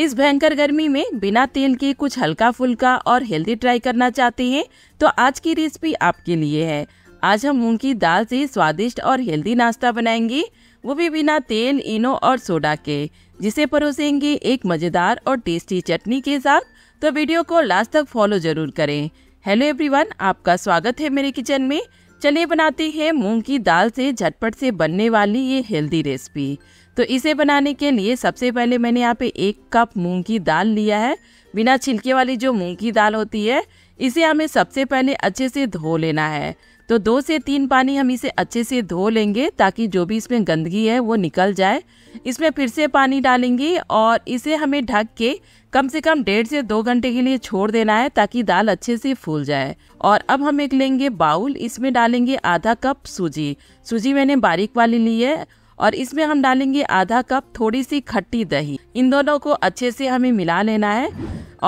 इस भयंकर गर्मी में बिना तेल के कुछ हल्का फुल्का और हेल्दी ट्राई करना चाहते हैं तो आज की रेसिपी आपके लिए है आज हम मूंग की दाल से स्वादिष्ट और हेल्दी नाश्ता बनाएंगे वो भी बिना तेल इनो और सोडा के जिसे परोसेंगे एक मज़ेदार और टेस्टी चटनी के साथ तो वीडियो को लास्ट तक फॉलो जरूर करें हेलो एवरीवन आपका स्वागत है मेरे किचन में चलिए बनाते हैं मूंग की दाल से झटपट से बनने वाली ये हेल्दी रेसिपी तो इसे बनाने के लिए सबसे पहले मैंने यहाँ पे एक कप मूंग की दाल लिया है बिना छिलके वाली जो मूंग की दाल होती है इसे हमें सबसे पहले अच्छे से धो लेना है तो दो से तीन पानी हम इसे अच्छे से धो लेंगे ताकि जो भी इसमें गंदगी है वो निकल जाए इसमें फिर से पानी डालेंगे और इसे हमें ढक के कम से कम डेढ़ से दो घंटे के लिए छोड़ देना है ताकि दाल अच्छे से फूल जाए और अब हम एक लेंगे बाउल इसमें डालेंगे आधा कप सूजी सूजी मैंने बारीक वाली ली है और इसमें हम डालेंगे आधा कप थोड़ी सी खट्टी दही इन दोनों को अच्छे से हमें मिला लेना है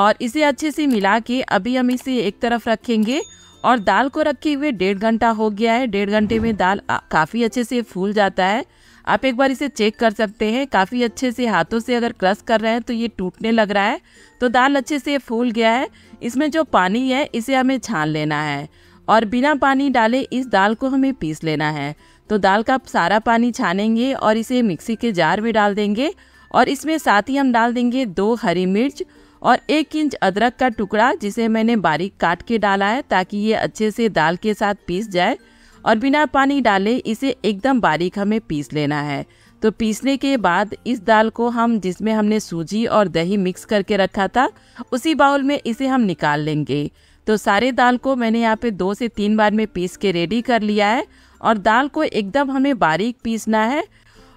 और इसे अच्छे से मिला के अभी हम इसे एक तरफ रखेंगे और दाल को रखे हुए डेढ़ घंटा हो गया है डेढ़ घंटे में दाल काफ़ी अच्छे से फूल जाता है आप एक बार इसे चेक कर सकते हैं काफ़ी अच्छे से हाथों से अगर क्रश कर रहे हैं तो ये टूटने लग रहा है तो दाल अच्छे से फूल गया है इसमें जो पानी है इसे हमें छान लेना है और बिना पानी डाले इस दाल को हमें पीस लेना है तो दाल का सारा पानी छानेंगे और इसे मिक्सी के जार में डाल देंगे और इसमें साथ ही हम डाल देंगे दो हरी मिर्च और एक इंच अदरक का टुकड़ा जिसे मैंने बारीक काट के डाला है ताकि ये अच्छे से दाल के साथ पीस जाए और बिना पानी डाले इसे एकदम बारीक हमें पीस लेना है तो पीसने के बाद इस दाल को हम जिसमें हमने सूजी और दही मिक्स करके रखा था उसी बाउल में इसे हम निकाल लेंगे तो सारे दाल को मैंने यहाँ पे दो से तीन बार में पीस के रेडी कर लिया है और दाल को एकदम हमें बारीक पीसना है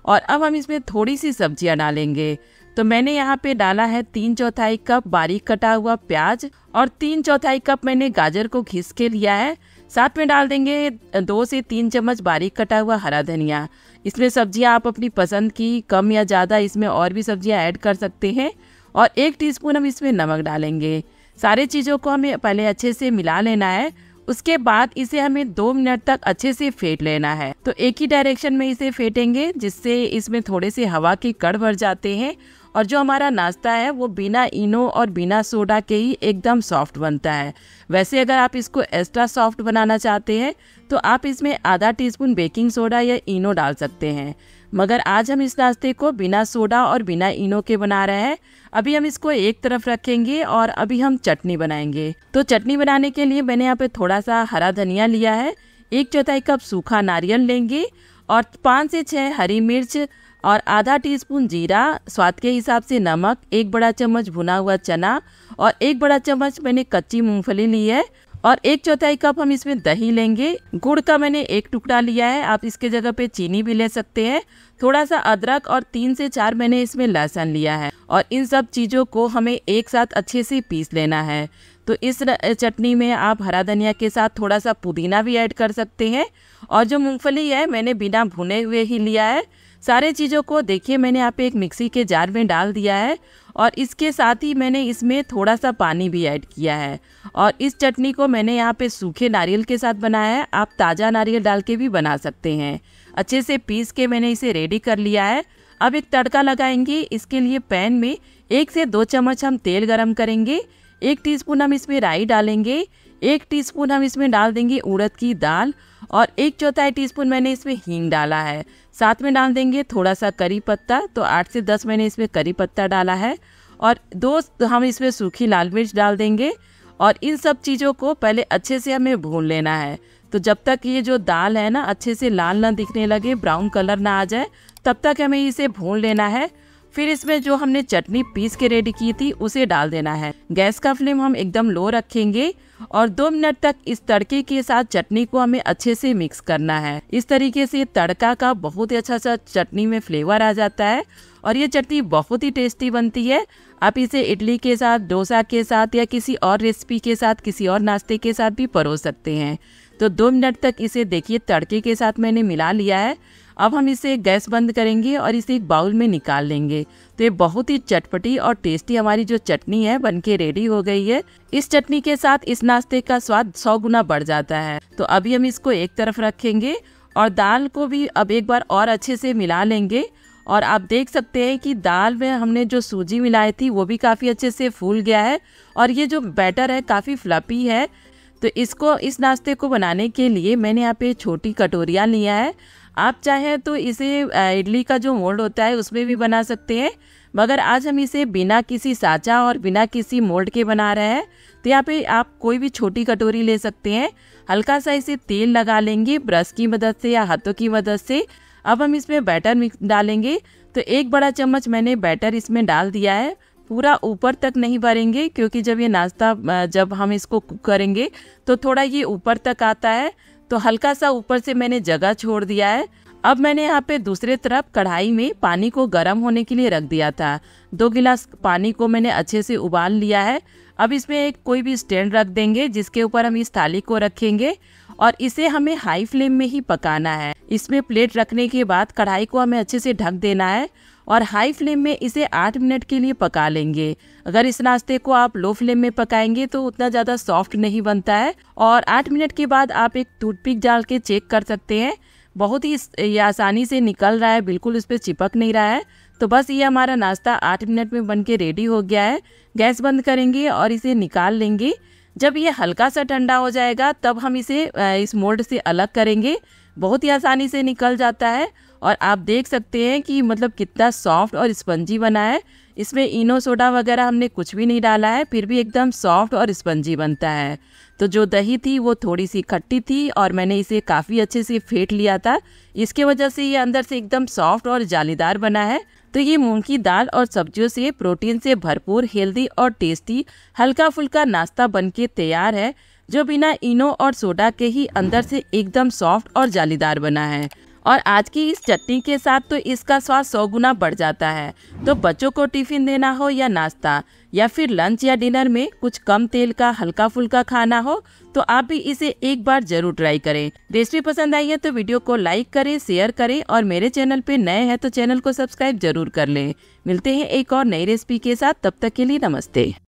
और अब हम इसमें थोड़ी सी सब्जियाँ डालेंगे तो मैंने यहाँ पे डाला है तीन चौथाई कप बारीक कटा हुआ प्याज और तीन चौथाई कप मैंने गाजर को घिस के लिया है साथ में डाल देंगे दो से तीन चम्मच बारीक कटा हुआ हरा धनिया इसमें सब्जियां आप अपनी पसंद की कम या ज़्यादा इसमें और भी सब्जियां ऐड कर सकते हैं और एक टीस्पून हम इसमें नमक डालेंगे सारे चीज़ों को हमें पहले अच्छे से मिला लेना है उसके बाद इसे हमें दो मिनट तक अच्छे से फेंट लेना है तो एक ही डायरेक्शन में इसे फेंटेंगे जिससे इसमें थोड़े से हवा के कड़ भर जाते हैं और जो हमारा नाश्ता है वो बिना इनो और बिना सोडा के ही एकदम सॉफ्ट बनता है वैसे अगर आप इसको एक्स्ट्रा सॉफ्ट बनाना चाहते हैं तो आप इसमें आधा टीस्पून बेकिंग सोडा या इनो डाल सकते हैं मगर आज हम इस नाश्ते को बिना सोडा और बिना इनो के बना रहे हैं अभी हम इसको एक तरफ रखेंगे और अभी हम चटनी बनाएंगे तो चटनी बनाने के लिए मैंने यहाँ पे थोड़ा सा हरा धनिया लिया है एक चौथाई कप सूखा नारियल लेंगे और पाँच से छः हरी मिर्च और आधा टीस्पून जीरा स्वाद के हिसाब से नमक एक बड़ा चम्मच भुना हुआ चना और एक बड़ा चम्मच मैंने कच्ची मूंगफली ली है और एक चौथाई कप हम इसमें दही लेंगे गुड़ का मैंने एक टुकड़ा लिया है आप इसके जगह पे चीनी भी ले सकते हैं थोड़ा सा अदरक और तीन से चार मैंने इसमें लहसुन लिया है और इन सब चीज़ों को हमें एक साथ अच्छे से पीस लेना है तो इस चटनी में आप हरा धनिया के साथ थोड़ा सा पुदीना भी ऐड कर सकते हैं और जो मूँगफली है मैंने बिना भुने हुए ही लिया है सारे चीज़ों को देखिए मैंने यहाँ पे एक मिक्सी के जार में डाल दिया है और इसके साथ ही मैंने इसमें थोड़ा सा पानी भी ऐड किया है और इस चटनी को मैंने यहाँ पे सूखे नारियल के साथ बनाया है आप ताज़ा नारियल डाल के भी बना सकते हैं अच्छे से पीस के मैंने इसे रेडी कर लिया है अब एक तड़का लगाएंगे इसके लिए पैन में एक से दो चम्मच हम तेल गरम करेंगे एक टीस्पून हम इसमें राई डालेंगे एक टीस्पून हम इसमें डाल देंगे उड़द की दाल और एक चौथाई टीस्पून मैंने इसमें हींग डाला है साथ में डाल देंगे थोड़ा सा करी पत्ता तो आठ से दस मैंने इसमें करी पत्ता डाला है और दो हम इसमें सूखी लाल मिर्च डाल देंगे और इन सब चीज़ों को पहले अच्छे से हमें भून लेना है तो जब तक ये जो दाल है ना अच्छे से लाल ना दिखने लगे ब्राउन कलर ना आ जाए तब तक हमें इसे भून लेना है फिर इसमें जो हमने चटनी पीस के रेडी की थी उसे डाल देना है गैस का फ्लेम हम एकदम लो रखेंगे और दो मिनट तक इस तड़के के साथ चटनी को हमें अच्छे से मिक्स करना है इस तरीके से तड़का का बहुत ही अच्छा सा चटनी में फ्लेवर आ जाता है और ये चटनी बहुत ही टेस्टी बनती है आप इसे इडली के साथ डोसा के साथ या किसी और रेसिपी के साथ किसी और नाश्ते के साथ भी परोस सकते हैं तो दो मिनट तक इसे देखिए तड़के के साथ मैंने मिला लिया है अब हम इसे गैस बंद करेंगे और इसे एक बाउल में निकाल लेंगे तो ये बहुत ही चटपटी और टेस्टी हमारी जो चटनी है बनके रेडी हो गई है इस चटनी के साथ इस नाश्ते का स्वाद सौ गुना बढ़ जाता है तो अभी हम इसको एक तरफ रखेंगे और दाल को भी अब एक बार और अच्छे से मिला लेंगे और आप देख सकते हैं कि दाल में हमने जो सूजी मिलाई थी वो भी काफ़ी अच्छे से फूल गया है और ये जो बैटर है काफ़ी फ्लपी है तो इसको इस नाश्ते को बनाने के लिए मैंने यहाँ पे छोटी कटोरियाँ लिया है आप चाहें तो इसे इडली का जो मोल्ड होता है उसमें भी बना सकते हैं मगर आज हम इसे बिना किसी साचा और बिना किसी मोल्ड के बना रहे हैं तो यहाँ पे आप कोई भी छोटी कटोरी ले सकते हैं हल्का सा इसे तेल लगा लेंगे ब्रश की मदद से या हाथों की मदद से अब हम इसमें बैटर मिक्स डालेंगे तो एक बड़ा चम्मच मैंने बैटर इसमें डाल दिया है पूरा ऊपर तक नहीं भरेंगे क्योंकि जब ये नाश्ता जब हम इसको कुक करेंगे तो थोड़ा ये ऊपर तक आता है तो हल्का सा ऊपर से मैंने जगह छोड़ दिया है अब मैंने यहाँ पे दूसरे तरफ कढ़ाई में पानी को गर्म होने के लिए रख दिया था दो गिलास पानी को मैंने अच्छे से उबाल लिया है अब इसमें एक कोई भी स्टैंड रख देंगे जिसके ऊपर हम इस थाली को रखेंगे और इसे हमें हाई फ्लेम में ही पकाना है इसमें प्लेट रखने के बाद कढ़ाई को हमें अच्छे से ढक देना है और हाई फ्लेम में इसे आठ मिनट के लिए पका लेंगे अगर इस नाश्ते को आप लो फ्लेम में पकाएंगे तो उतना ज़्यादा सॉफ्ट नहीं बनता है और आठ मिनट के बाद आप एक टूथपिक डाल के चेक कर सकते हैं बहुत ही ये आसानी से निकल रहा है बिल्कुल उस पर चिपक नहीं रहा है तो बस ये हमारा नाश्ता आठ मिनट में बन के रेडी हो गया है गैस बंद करेंगे और इसे निकाल लेंगे जब ये हल्का सा ठंडा हो जाएगा तब हम इसे इस मोल्ड से अलग करेंगे बहुत ही आसानी से निकल जाता है और आप देख सकते हैं कि मतलब कितना सॉफ्ट और स्पंजी बना है इसमें इनो सोडा वगैरह हमने कुछ भी नहीं डाला है फिर भी एकदम सॉफ्ट और स्पंजी बनता है तो जो दही थी वो थोड़ी सी खट्टी थी और मैंने इसे काफ़ी अच्छे से फेंट लिया था इसके वजह से ये अंदर से एकदम सॉफ्ट और जालीदार बना है तो ये मूंग की दाल और सब्जियों से प्रोटीन से भरपूर हेल्दी और टेस्टी हल्का फुल्का नाश्ता बनके तैयार है जो बिना इनो और सोडा के ही अंदर से एकदम सॉफ्ट और जालीदार बना है और आज की इस चटनी के साथ तो इसका स्वाद सौ गुना बढ़ जाता है तो बच्चों को टिफिन देना हो या नाश्ता या फिर लंच या डिनर में कुछ कम तेल का हल्का फुल्का खाना हो तो आप भी इसे एक बार जरूर ट्राई करें रेसिपी पसंद आई है तो वीडियो को लाइक करें शेयर करें और मेरे चैनल पे नए हैं तो चैनल को सब्सक्राइब जरूर कर लें मिलते हैं एक और नई रेसिपी के साथ तब तक के लिए नमस्ते